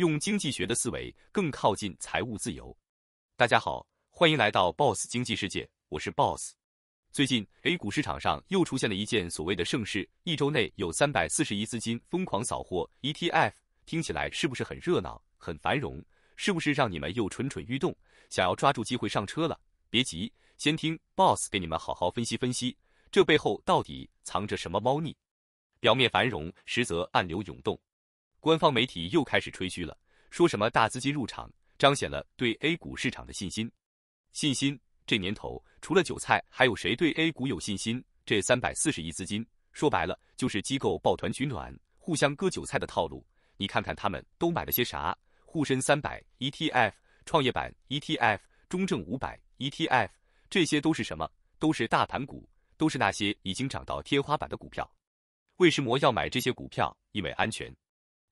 用经济学的思维更靠近财务自由。大家好，欢迎来到 Boss 经济世界，我是 Boss。最近 A 股市场上又出现了一件所谓的盛世，一周内有三百四十亿资金疯狂扫货 ETF，听起来是不是很热闹、很繁荣？是不是让你们又蠢蠢欲动，想要抓住机会上车了？别急，先听 Boss 给你们好好分析分析，这背后到底藏着什么猫腻？表面繁荣，实则暗流涌动。官方媒体又开始吹嘘了，说什么大资金入场，彰显了对 A 股市场的信心。信心？这年头除了韭菜，还有谁对 A 股有信心？这三百四十亿资金，说白了就是机构抱团取暖、互相割韭菜的套路。你看看他们都买了些啥？沪深三百 ETF、创业板 ETF、中证五百 ETF，这些都是什么？都是大盘股，都是那些已经涨到天花板的股票。为什么要买这些股票，因为安全。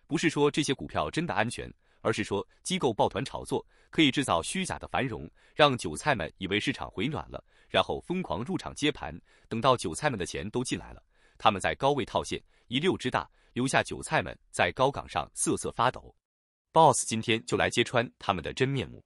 不是说这些股票真的安全，而是说机构抱团炒作可以制造虚假的繁荣，让韭菜们以为市场回暖了，然后疯狂入场接盘。等到韭菜们的钱都进来了，他们在高位套现，一溜之大，留下韭菜们在高岗上瑟瑟发抖。BOSS 今天就来揭穿他们的真面目。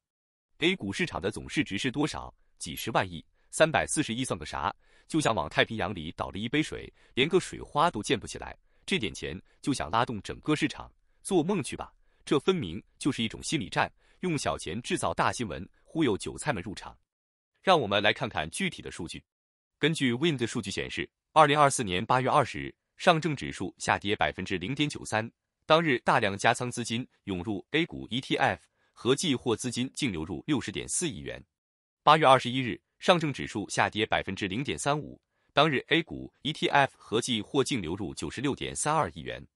A 股市场的总市值是多少？几十万亿，三百四十亿算个啥？就像往太平洋里倒了一杯水，连个水花都溅不起来。这点钱就想拉动整个市场，做梦去吧！这分明就是一种心理战，用小钱制造大新闻，忽悠韭菜们入场。让我们来看看具体的数据。根据 Wind 数据显示，二零二四年八月二十日，上证指数下跌百分之零点九三，当日大量加仓资金涌入 A 股 ETF，合计获资金净流入六十点四亿元。八月二十一日，上证指数下跌百分之零点三五。当日 A 股 ETF 合计获净流入九十六点三二亿元。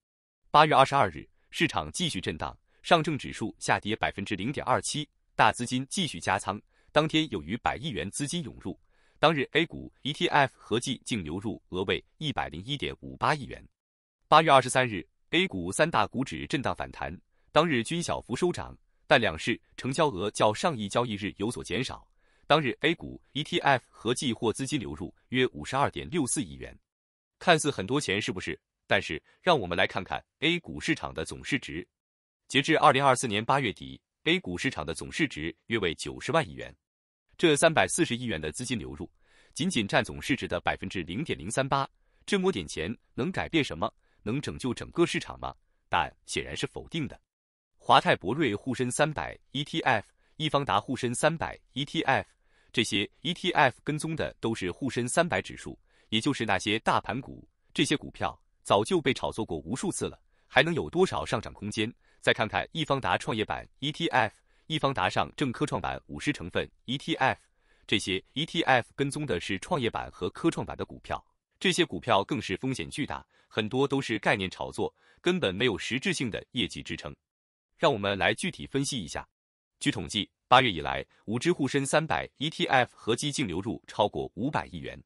八月二十二日，市场继续震荡，上证指数下跌百分之零点二七，大资金继续加仓，当天有逾百亿元资金涌入。当日 A 股 ETF 合计净流入额为一百零一点五八亿元。八月二十三日，A 股三大股指震荡反弹，当日均小幅收涨，但两市成交额较上一交易日有所减少。当日 A 股 ETF 合计获资金流入约五十二点六四亿元，看似很多钱是不是？但是让我们来看看 A 股市场的总市值。截至二零二四年八月底，A 股市场的总市值约为九十万亿元，这三百四十亿元的资金流入，仅仅占总市值的百分之零点零三八。这么点钱能改变什么？能拯救整个市场吗？答案显然是否定的。华泰柏瑞沪深三百 ETF、易方达沪深三百 ETF。这些 ETF 跟踪的都是沪深三百指数，也就是那些大盘股。这些股票早就被炒作过无数次了，还能有多少上涨空间？再看看易方达创业板 ETF、易方达上证科创板五十成分 ETF，这些 ETF 跟踪的是创业板和科创板的股票，这些股票更是风险巨大，很多都是概念炒作，根本没有实质性的业绩支撑。让我们来具体分析一下。据统计。八月以来，五只沪深三百 ETF 合计净流入超过五百亿元。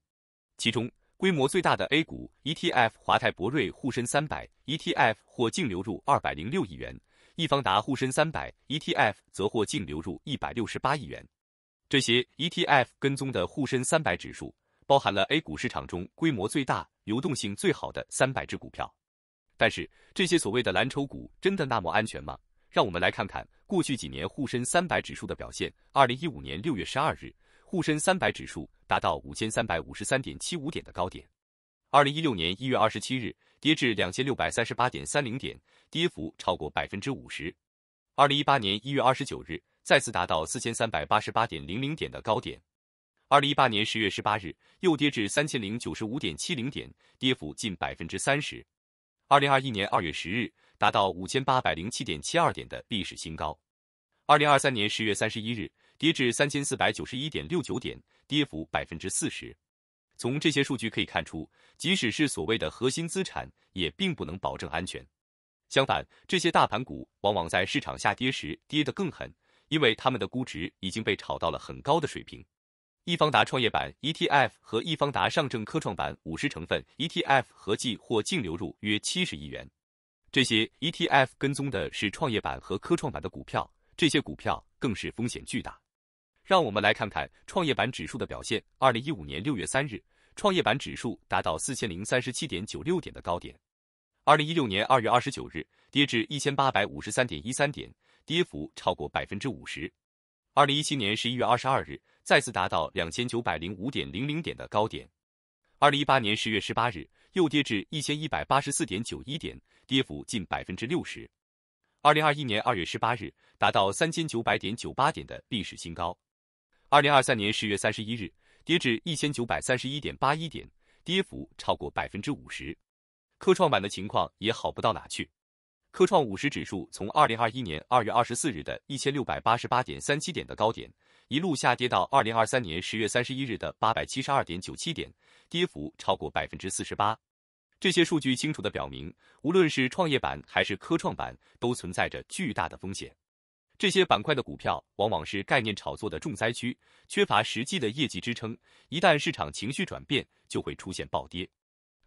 其中，规模最大的 A 股 ETF 华泰柏瑞沪深三百 ETF 或净流入二百零六亿元，易方达沪深三百 ETF 则获净流入一百六十八亿元。这些 ETF 跟踪的沪深三百指数，包含了 A 股市场中规模最大、流动性最好的三百只股票。但是，这些所谓的蓝筹股真的那么安全吗？让我们来看看过去几年沪深三百指数的表现。二零一五年六月十二日，沪深三百指数达到五千三百五十三点七五点的高点。二零一六年一月二十七日，跌至两千六百三十八点三零点，跌幅超过百分之五十。二零一八年一月二十九日，再次达到四千三百八十八点零零点的高点。二零一八年十月十八日，又跌至三千零九十五点七零点，跌幅近百分之三十。二零二一年二月十日。达到五千八百零七点七二点的历史新高，二零二三年十月三十一日跌至三千四百九十一点六九点，跌幅百分之四十。从这些数据可以看出，即使是所谓的核心资产，也并不能保证安全。相反，这些大盘股往往在市场下跌时跌得更狠，因为他们的估值已经被炒到了很高的水平。易方达创业板 ETF 和易方达上证科创板五十成分 ETF 合计或净流入约七十亿元。这些 ETF 跟踪的是创业板和科创板的股票，这些股票更是风险巨大。让我们来看看创业板指数的表现。二零一五年六月三日，创业板指数达到四千零三十七点九六点的高点。二零一六年二月二十九日，跌至一千八百五十三点一三点，跌幅超过百分之五十。二零一七年十一月二十二日，再次达到两千九百零五点零零点的高点。二零一八年十月十八日。又跌至一千一百八十四点九一点，跌幅近百分之六十。二零二一年二月十八日达到三千九百点九八点的历史新高。二零二三年十月三十一日跌至一千九百三十一点八一点，跌幅超过百分之五十。科创板的情况也好不到哪去，科创五十指数从二零二一年二月二十四日的一千六百八十八点三七点的高点。一路下跌到二零二三年十月三十一日的八百七十二点九七点，跌幅超过百分之四十八。这些数据清楚地表明，无论是创业板还是科创板，都存在着巨大的风险。这些板块的股票往往是概念炒作的重灾区，缺乏实际的业绩支撑，一旦市场情绪转变，就会出现暴跌。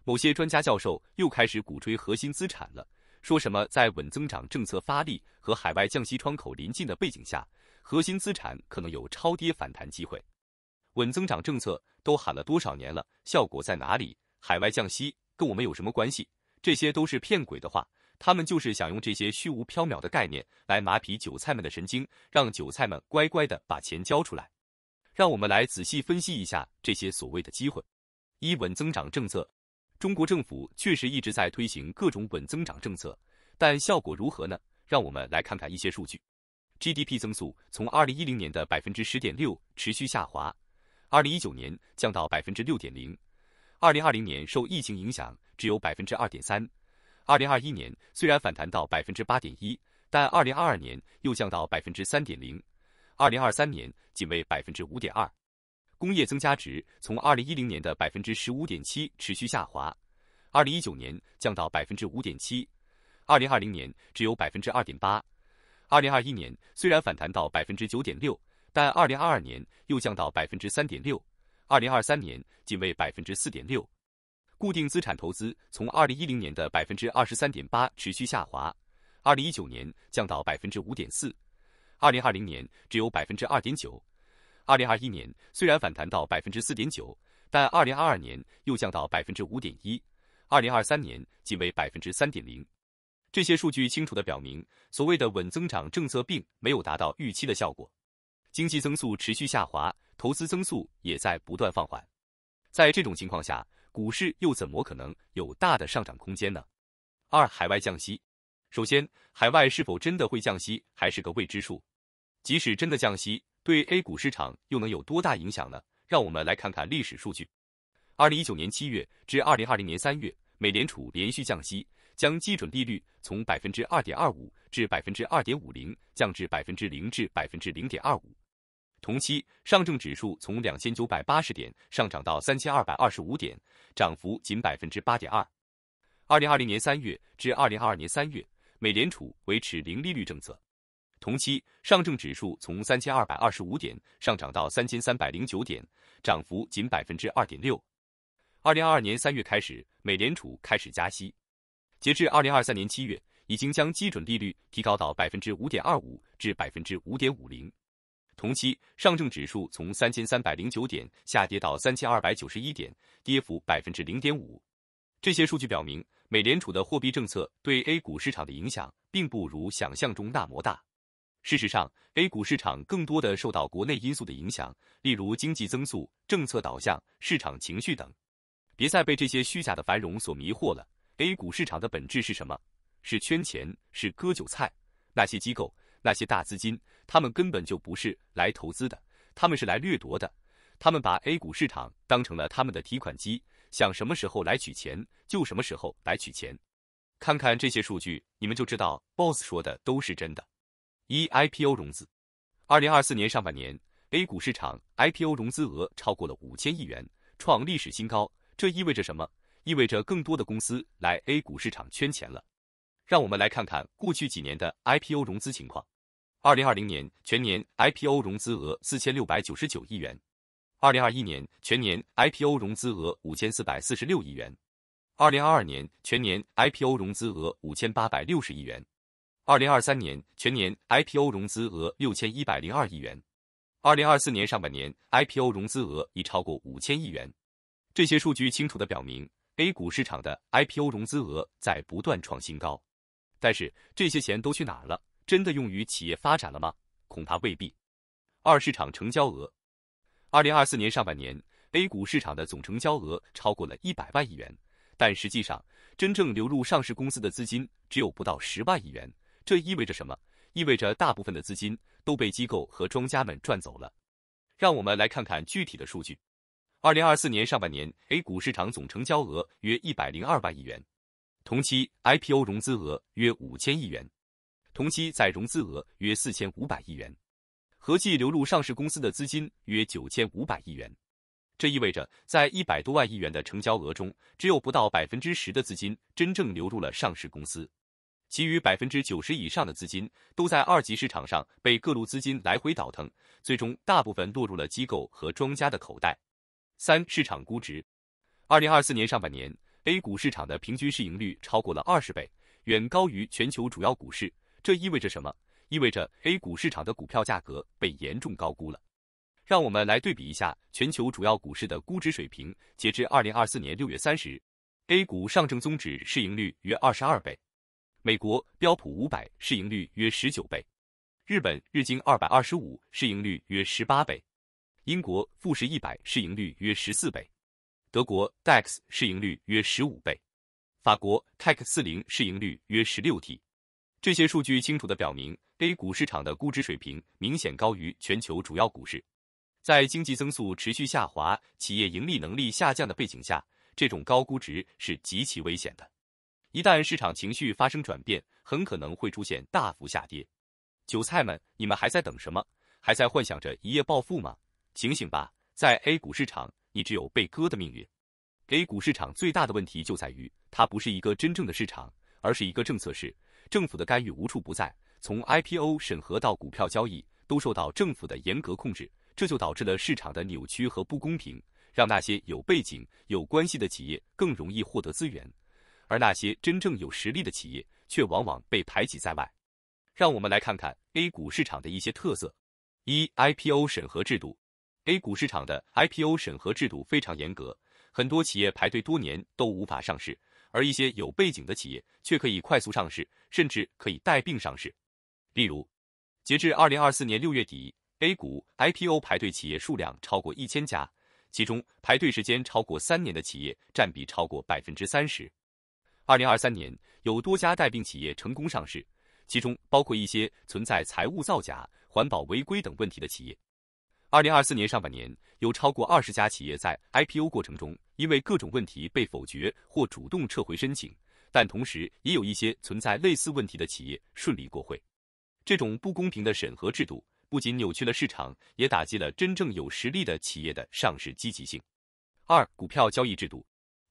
某些专家教授又开始鼓吹核心资产了，说什么在稳增长政策发力和海外降息窗口临近的背景下。核心资产可能有超跌反弹机会，稳增长政策都喊了多少年了？效果在哪里？海外降息跟我们有什么关系？这些都是骗鬼的话，他们就是想用这些虚无缥缈的概念来麻痹韭菜们的神经，让韭菜们乖乖的把钱交出来。让我们来仔细分析一下这些所谓的机会。一稳增长政策，中国政府确实一直在推行各种稳增长政策，但效果如何呢？让我们来看看一些数据。GDP 增速从二零一零年的百分之十点六持续下滑，二零一九年降到百分之六点零，二零二零年受疫情影响只有百分之二点三，二零二一年虽然反弹到百分之八点一，但二零二二年又降到百分之三点零，二零二三年仅为百分之五点二。工业增加值从二零一零年的百分之十五点七持续下滑，二零一九年降到百分之五点七，二零二零年只有百分之二点八。二零二一年虽然反弹到百分之九点六，但二零二二年又降到百分之三点六，二零二三年仅为百分之四点六。固定资产投资从二零一零年的百分之二十三点八持续下滑，二零一九年降到百分之五点四，二零二零年只有百分之二点九。二零二一年虽然反弹到百分之四点九，但二零二二年又降到百分之五点一，二零二三年仅为百分之三点零。这些数据清楚地表明，所谓的稳增长政策并没有达到预期的效果，经济增速持续下滑，投资增速也在不断放缓。在这种情况下，股市又怎么可能有大的上涨空间呢？二、海外降息。首先，海外是否真的会降息还是个未知数。即使真的降息，对 A 股市场又能有多大影响呢？让我们来看看历史数据。二零一九年七月至二零二零年三月，美联储连续降息。将基准利率从百分之二点二五至百分之二点五零降至百分之零至百分之零点二五。同期，上证指数从两千九百八十点上涨到三千二百二十五点，涨幅仅百分之八点二。二零二零年三月至二零二二年三月，美联储维持零利率政策。同期，上证指数从三千二百二十五点上涨到三千三百零九点，涨幅仅百分之二点六。二零二二年三月开始，美联储开始加息。截至二零二三年七月，已经将基准利率提高到百分之五点二五至百分之五点五零。同期，上证指数从三千三百零九点下跌到三千二百九十一点，跌幅百分之零点五。这些数据表明，美联储的货币政策对 A 股市场的影响并不如想象中那么大。事实上，A 股市场更多的受到国内因素的影响，例如经济增速、政策导向、市场情绪等。别再被这些虚假的繁荣所迷惑了。A 股市场的本质是什么？是圈钱，是割韭菜。那些机构，那些大资金，他们根本就不是来投资的，他们是来掠夺的。他们把 A 股市场当成了他们的提款机，想什么时候来取钱就什么时候来取钱。看看这些数据，你们就知道 boss 说的都是真的。一 IPO 融资，二零二四年上半年 A 股市场 IPO 融资额超过了五千亿元，创历史新高。这意味着什么？意味着更多的公司来 A 股市场圈钱了。让我们来看看过去几年的 IPO 融资情况：，二零二零年全年 IPO 融资额四千六百九十九亿元；，二零二一年全年 IPO 融资额五千四百四十六亿元；，二零二二年全年 IPO 融资额五千八百六十亿元；，二零二三年全年 IPO 融资额六千一百零二亿元；，二零二四年上半年 IPO 融资额已超过五千亿元。这些数据清楚的表明。A 股市场的 IPO 融资额在不断创新高，但是这些钱都去哪儿了？真的用于企业发展了吗？恐怕未必。二市场成交额，二零二四年上半年 A 股市场的总成交额超过了一百万亿元，但实际上真正流入上市公司的资金只有不到十万亿元，这意味着什么？意味着大部分的资金都被机构和庄家们赚走了。让我们来看看具体的数据。二零二四年上半年，A 股市场总成交额约一百零二万亿元，同期 IPO 融资额约五千亿元，同期再融资额约四千五百亿元，合计流入上市公司的资金约九千五百亿元。这意味着，在一百多万亿元的成交额中，只有不到百分之十的资金真正流入了上市公司，其余百分之九十以上的资金都在二级市场上被各路资金来回倒腾，最终大部分落入了机构和庄家的口袋。三、市场估值。二零二四年上半年，A 股市场的平均市盈率超过了二十倍，远高于全球主要股市。这意味着什么？意味着 A 股市场的股票价格被严重高估了。让我们来对比一下全球主要股市的估值水平。截至二零二四年六月三十日，A 股上证综指市盈率约二十二倍，美国标普五百市盈率约十九倍，日本日经二百二十五市盈率约十八倍。英国富时一百市盈率约十四倍，德国 DAX 市盈率约十五倍，法国 CAC 四零市盈率约十六 T。这些数据清楚的表明，A 股市场的估值水平明显高于全球主要股市。在经济增速持续下滑、企业盈利能力下降的背景下，这种高估值是极其危险的。一旦市场情绪发生转变，很可能会出现大幅下跌。韭菜们，你们还在等什么？还在幻想着一夜暴富吗？醒醒吧，在 A 股市场，你只有被割的命运。A 股市场最大的问题就在于，它不是一个真正的市场，而是一个政策市。政府的干预无处不在，从 IPO 审核到股票交易，都受到政府的严格控制。这就导致了市场的扭曲和不公平，让那些有背景、有关系的企业更容易获得资源，而那些真正有实力的企业却往往被排挤在外。让我们来看看 A 股市场的一些特色：一、IPO 审核制度。A 股市场的 IPO 审核制度非常严格，很多企业排队多年都无法上市，而一些有背景的企业却可以快速上市，甚至可以带病上市。例如，截至二零二四年六月底，A 股 IPO 排队企业数量超过一千家，其中排队时间超过三年的企业占比超过百分之三十。二零二三年有多家带病企业成功上市，其中包括一些存在财务造假、环保违规等问题的企业。二零二四年上半年，有超过二十家企业在 IPO 过程中因为各种问题被否决或主动撤回申请，但同时也有一些存在类似问题的企业顺利过会。这种不公平的审核制度不仅扭曲了市场，也打击了真正有实力的企业的上市积极性。二、股票交易制度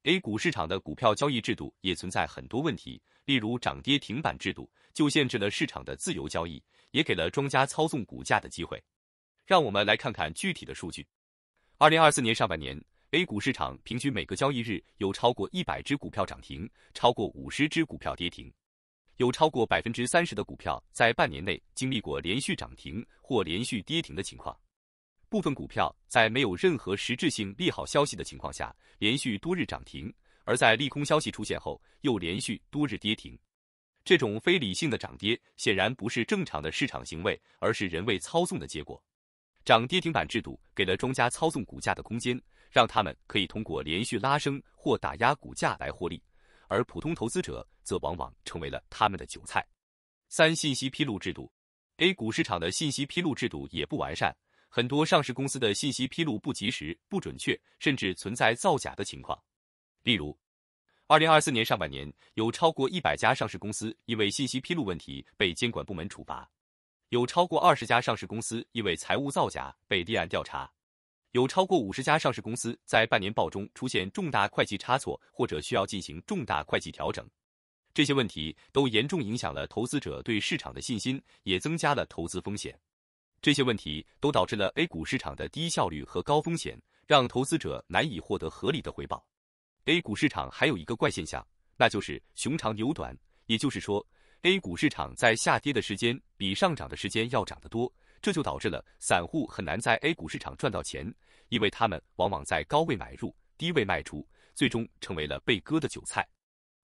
，A 股市场的股票交易制度也存在很多问题，例如涨跌停板制度就限制了市场的自由交易，也给了庄家操纵股价的机会。让我们来看看具体的数据。二零二四年上半年，A 股市场平均每个交易日有超过一百只股票涨停，超过五十只股票跌停，有超过百分之三十的股票在半年内经历过连续涨停或连续跌停的情况。部分股票在没有任何实质性利好消息的情况下，连续多日涨停；而在利空消息出现后，又连续多日跌停。这种非理性的涨跌显然不是正常的市场行为，而是人为操纵的结果。涨跌停板制度给了庄家操纵股价的空间，让他们可以通过连续拉升或打压股价来获利，而普通投资者则往往成为了他们的韭菜。三、信息披露制度，A 股市场的信息披露制度也不完善，很多上市公司的信息披露不及时、不准确，甚至存在造假的情况。例如，二零二四年上半年，有超过一百家上市公司因为信息披露问题被监管部门处罚。有超过二十家上市公司因为财务造假被立案调查，有超过五十家上市公司在半年报中出现重大会计差错或者需要进行重大会计调整，这些问题都严重影响了投资者对市场的信心，也增加了投资风险。这些问题都导致了 A 股市场的低效率和高风险，让投资者难以获得合理的回报。A 股市场还有一个怪现象，那就是“熊长牛短”，也就是说。A 股市场在下跌的时间比上涨的时间要长得多，这就导致了散户很难在 A 股市场赚到钱，因为他们往往在高位买入，低位卖出，最终成为了被割的韭菜。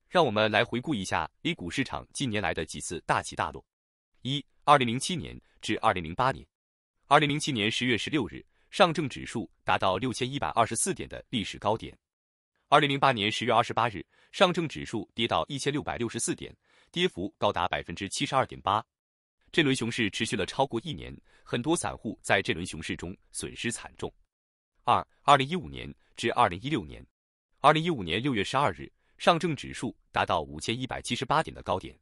让我们来回顾一下 A 股市场近年来的几次大起大落。一、二零零七年至二零零八年，二零零七年十月十六日，上证指数达到六千一百二十四点的历史高点；二零零八年十月二十八日，上证指数跌到一千六百六十四点。跌幅高达百分之七十二点八，这轮熊市持续了超过一年，很多散户在这轮熊市中损失惨重。二二零一五年至二零一六年，二零一五年六月十二日，上证指数达到五千一百七十八点的高点，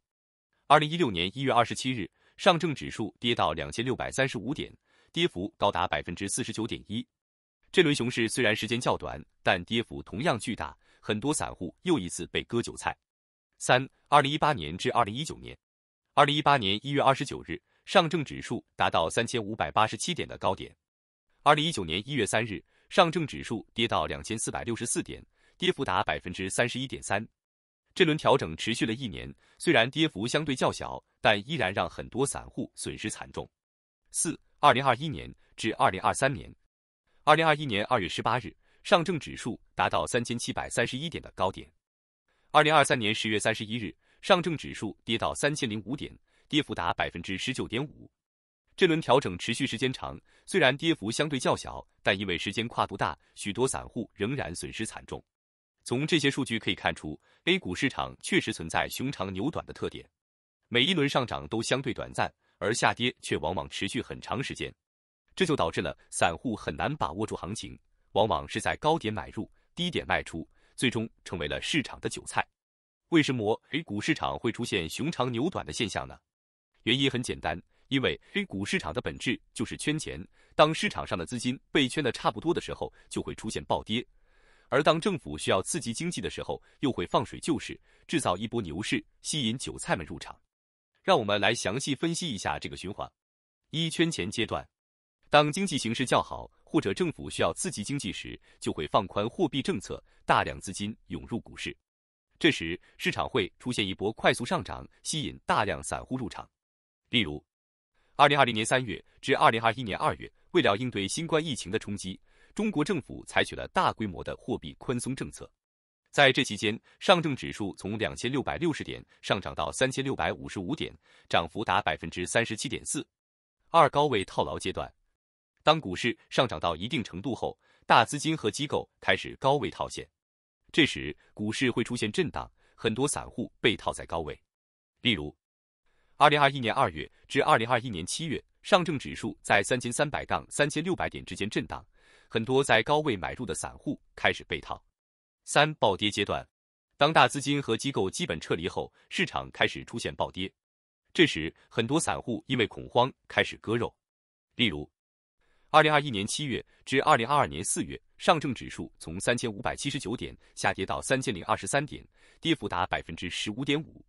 二零一六年一月二十七日，上证指数跌到两千六百三十五点，跌幅高达百分之四十九点一。这轮熊市虽然时间较短，但跌幅同样巨大，很多散户又一次被割韭菜。三、二零一八年至二零一九年，二零一八年一月二十九日，上证指数达到三千五百八十七点的高点。二零一九年一月三日，上证指数跌到两千四百六十四点，跌幅达百分之三十一点三。这轮调整持续了一年，虽然跌幅相对较小，但依然让很多散户损失惨重。四、二零二一年至二零二三年，二零二一年二月十八日，上证指数达到三千七百三十一点的高点。二零二三年十月三十一日，上证指数跌到三千零五点，跌幅达百分之十九点五。这轮调整持续时间长，虽然跌幅相对较小，但因为时间跨度大，许多散户仍然损失惨重。从这些数据可以看出，A 股市场确实存在熊长牛短的特点，每一轮上涨都相对短暂，而下跌却往往持续很长时间。这就导致了散户很难把握住行情，往往是在高点买入，低点卖出。最终成为了市场的韭菜。为什么 A 股市场会出现熊长牛短的现象呢？原因很简单，因为 A 股市场的本质就是圈钱。当市场上的资金被圈的差不多的时候，就会出现暴跌；而当政府需要刺激经济的时候，又会放水救市，制造一波牛市，吸引韭菜们入场。让我们来详细分析一下这个循环：一圈钱阶段，当经济形势较好。或者政府需要刺激经济时，就会放宽货币政策，大量资金涌入股市，这时市场会出现一波快速上涨，吸引大量散户入场。例如，二零二零年三月至二零二一年二月，为了应对新冠疫情的冲击，中国政府采取了大规模的货币宽松政策，在这期间，上证指数从两千六百六十点上涨到三千六百五十五点，涨幅达百分之三十七点四。二高位套牢阶段。当股市上涨到一定程度后，大资金和机构开始高位套现，这时股市会出现震荡，很多散户被套在高位。例如，二零二一年二月至二零二一年七月，上证指数在三千三百杠三千六百点之间震荡，很多在高位买入的散户开始被套。三暴跌阶段，当大资金和机构基本撤离后，市场开始出现暴跌，这时很多散户因为恐慌开始割肉。例如。二零二一年七月至二零二二年四月，上证指数从三千五百七十九点下跌到三千零二十三点，跌幅达百分之十五点五。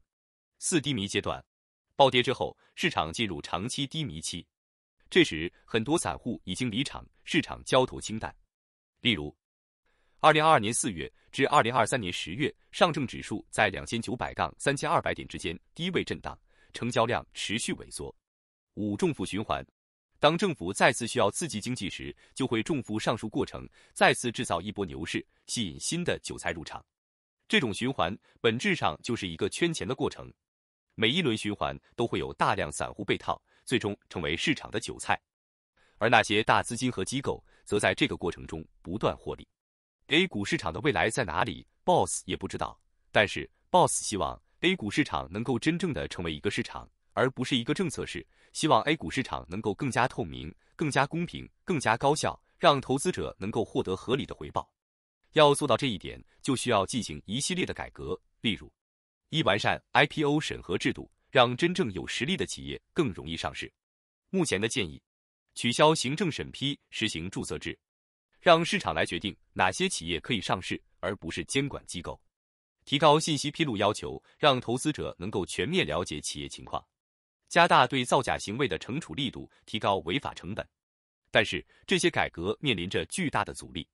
四低迷阶段，暴跌之后，市场进入长期低迷期。这时，很多散户已经离场，市场交投清淡。例如，二零二二年四月至二零二三年十月，上证指数在两千九百杠三千二百点之间低位震荡，成交量持续萎缩。五重负循环。当政府再次需要刺激经济时，就会重复上述过程，再次制造一波牛市，吸引新的韭菜入场。这种循环本质上就是一个圈钱的过程。每一轮循环都会有大量散户被套，最终成为市场的韭菜，而那些大资金和机构则在这个过程中不断获利。A 股市场的未来在哪里？Boss 也不知道，但是 Boss 希望 A 股市场能够真正的成为一个市场。而不是一个政策，是希望 A 股市场能够更加透明、更加公平、更加高效，让投资者能够获得合理的回报。要做到这一点，就需要进行一系列的改革，例如：一、完善 IPO 审核制度，让真正有实力的企业更容易上市；目前的建议，取消行政审批，实行注册制，让市场来决定哪些企业可以上市，而不是监管机构；提高信息披露要求，让投资者能够全面了解企业情况。加大对造假行为的惩处力度，提高违法成本。但是这些改革面临着巨大的阻力，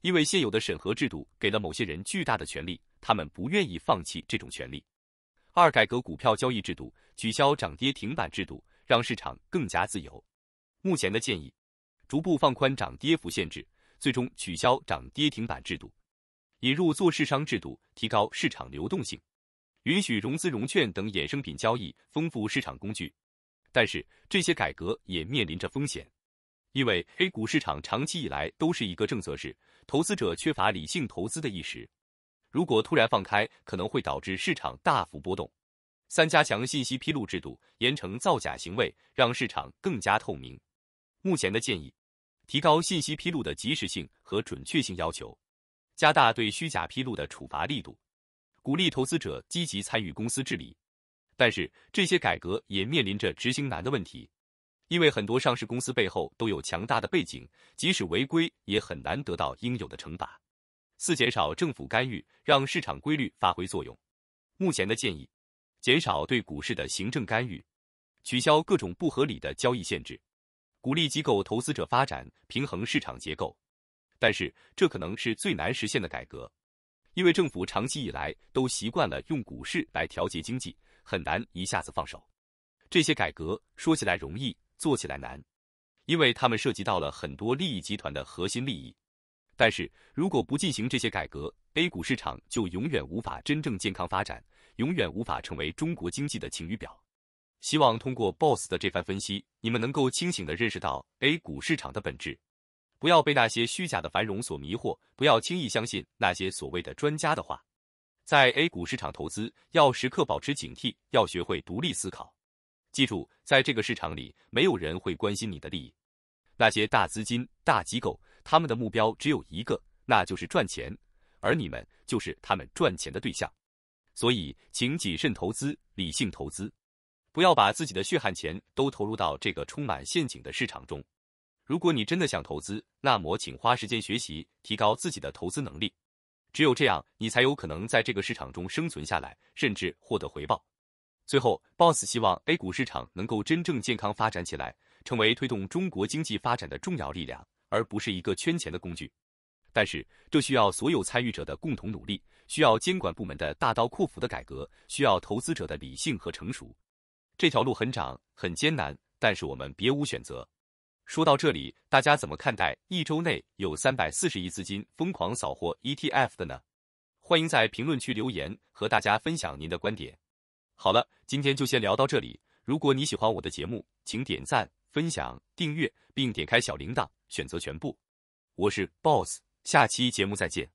因为现有的审核制度给了某些人巨大的权利，他们不愿意放弃这种权利。二、改革股票交易制度，取消涨跌停板制度，让市场更加自由。目前的建议：逐步放宽涨跌幅限制，最终取消涨跌停板制度，引入做市商制度，提高市场流动性。允许融资融券等衍生品交易，丰富市场工具。但是，这些改革也面临着风险，因为 A 股市场长期以来都是一个政策是投资者缺乏理性投资的意识。如果突然放开，可能会导致市场大幅波动。三、加强信息披露制度，严惩造假行为，让市场更加透明。目前的建议：提高信息披露的及时性和准确性要求，加大对虚假披露的处罚力度。鼓励投资者积极参与公司治理，但是这些改革也面临着执行难的问题，因为很多上市公司背后都有强大的背景，即使违规也很难得到应有的惩罚。四、减少政府干预，让市场规律发挥作用。目前的建议，减少对股市的行政干预，取消各种不合理的交易限制，鼓励机构投资者发展，平衡市场结构。但是这可能是最难实现的改革。因为政府长期以来都习惯了用股市来调节经济，很难一下子放手。这些改革说起来容易，做起来难，因为他们涉及到了很多利益集团的核心利益。但是如果不进行这些改革，A 股市场就永远无法真正健康发展，永远无法成为中国经济的晴雨表。希望通过 boss 的这番分析，你们能够清醒地认识到 A 股市场的本质。不要被那些虚假的繁荣所迷惑，不要轻易相信那些所谓的专家的话。在 A 股市场投资，要时刻保持警惕，要学会独立思考。记住，在这个市场里，没有人会关心你的利益。那些大资金、大机构，他们的目标只有一个，那就是赚钱，而你们就是他们赚钱的对象。所以，请谨慎投资，理性投资，不要把自己的血汗钱都投入到这个充满陷阱的市场中。如果你真的想投资，那么请花时间学习，提高自己的投资能力。只有这样，你才有可能在这个市场中生存下来，甚至获得回报。最后，boss 希望 A 股市场能够真正健康发展起来，成为推动中国经济发展的重要力量，而不是一个圈钱的工具。但是，这需要所有参与者的共同努力，需要监管部门的大刀阔斧的改革，需要投资者的理性和成熟。这条路很长，很艰难，但是我们别无选择。说到这里，大家怎么看待一周内有三百四十亿资金疯狂扫货 ETF 的呢？欢迎在评论区留言，和大家分享您的观点。好了，今天就先聊到这里。如果你喜欢我的节目，请点赞、分享、订阅，并点开小铃铛，选择全部。我是 boss，下期节目再见。